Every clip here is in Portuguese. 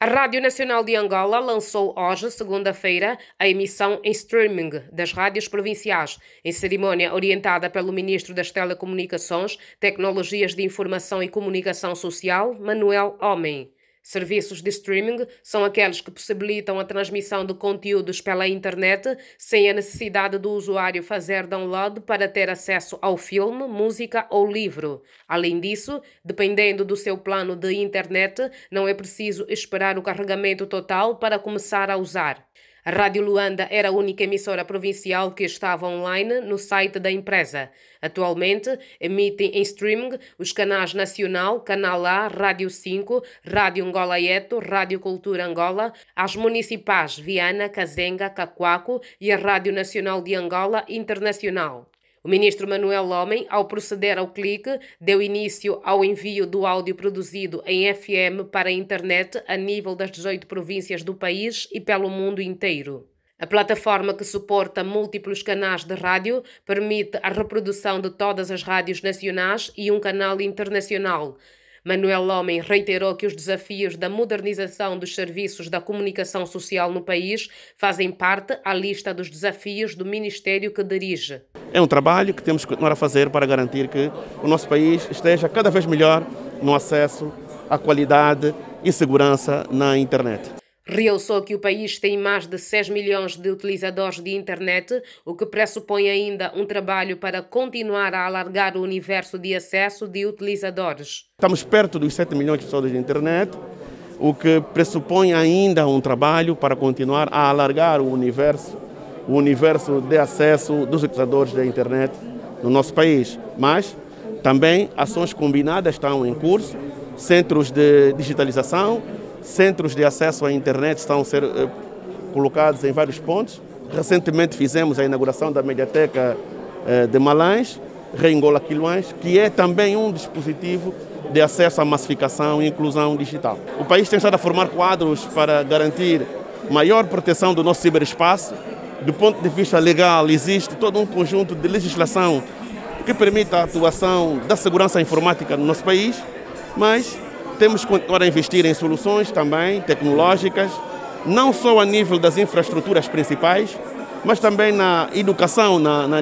A Rádio Nacional de Angola lançou hoje, segunda-feira, a emissão em streaming das rádios provinciais, em cerimônia orientada pelo Ministro das Telecomunicações, Tecnologias de Informação e Comunicação Social, Manuel Homem. Serviços de streaming são aqueles que possibilitam a transmissão de conteúdos pela internet sem a necessidade do usuário fazer download para ter acesso ao filme, música ou livro. Além disso, dependendo do seu plano de internet, não é preciso esperar o carregamento total para começar a usar. A Rádio Luanda era a única emissora provincial que estava online no site da empresa. Atualmente, emitem em streaming os canais Nacional, Canal A, Rádio 5, Rádio Angola Eto, Rádio Cultura Angola, as municipais Viana, Cazenga, Cacuaco e a Rádio Nacional de Angola Internacional. O ministro Manuel Lomem, ao proceder ao clique, deu início ao envio do áudio produzido em FM para a internet a nível das 18 províncias do país e pelo mundo inteiro. A plataforma que suporta múltiplos canais de rádio permite a reprodução de todas as rádios nacionais e um canal internacional. Manuel Lomem reiterou que os desafios da modernização dos serviços da comunicação social no país fazem parte à lista dos desafios do ministério que dirige. É um trabalho que temos que continuar a fazer para garantir que o nosso país esteja cada vez melhor no acesso à qualidade e segurança na internet. Realçou que o país tem mais de 6 milhões de utilizadores de internet, o que pressupõe ainda um trabalho para continuar a alargar o universo de acesso de utilizadores. Estamos perto dos 7 milhões de pessoas de internet, o que pressupõe ainda um trabalho para continuar a alargar o universo o universo de acesso dos utilizadores da internet no nosso país. Mas também ações combinadas estão em curso, centros de digitalização, centros de acesso à internet estão a ser eh, colocados em vários pontos. Recentemente fizemos a inauguração da Mediateca eh, de Malães, Reingola Quiluães, que é também um dispositivo de acesso à massificação e inclusão digital. O país tem estado a formar quadros para garantir maior proteção do nosso ciberespaço, do ponto de vista legal, existe todo um conjunto de legislação que permite a atuação da segurança informática no nosso país, mas temos que continuar a investir em soluções também tecnológicas, não só a nível das infraestruturas principais, mas também na educação, na, na,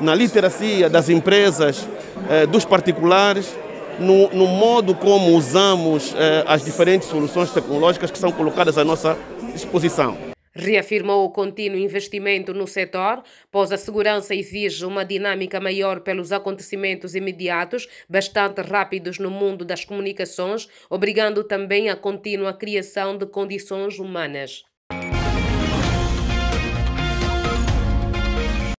na literacia das empresas, eh, dos particulares, no, no, modo como usamos eh, as diferentes soluções tecnológicas que são colocadas à nossa disposição. Reafirmou o contínuo investimento no setor, pois a segurança exige uma dinâmica maior pelos acontecimentos imediatos, bastante rápidos no mundo das comunicações, obrigando também à contínua criação de condições humanas.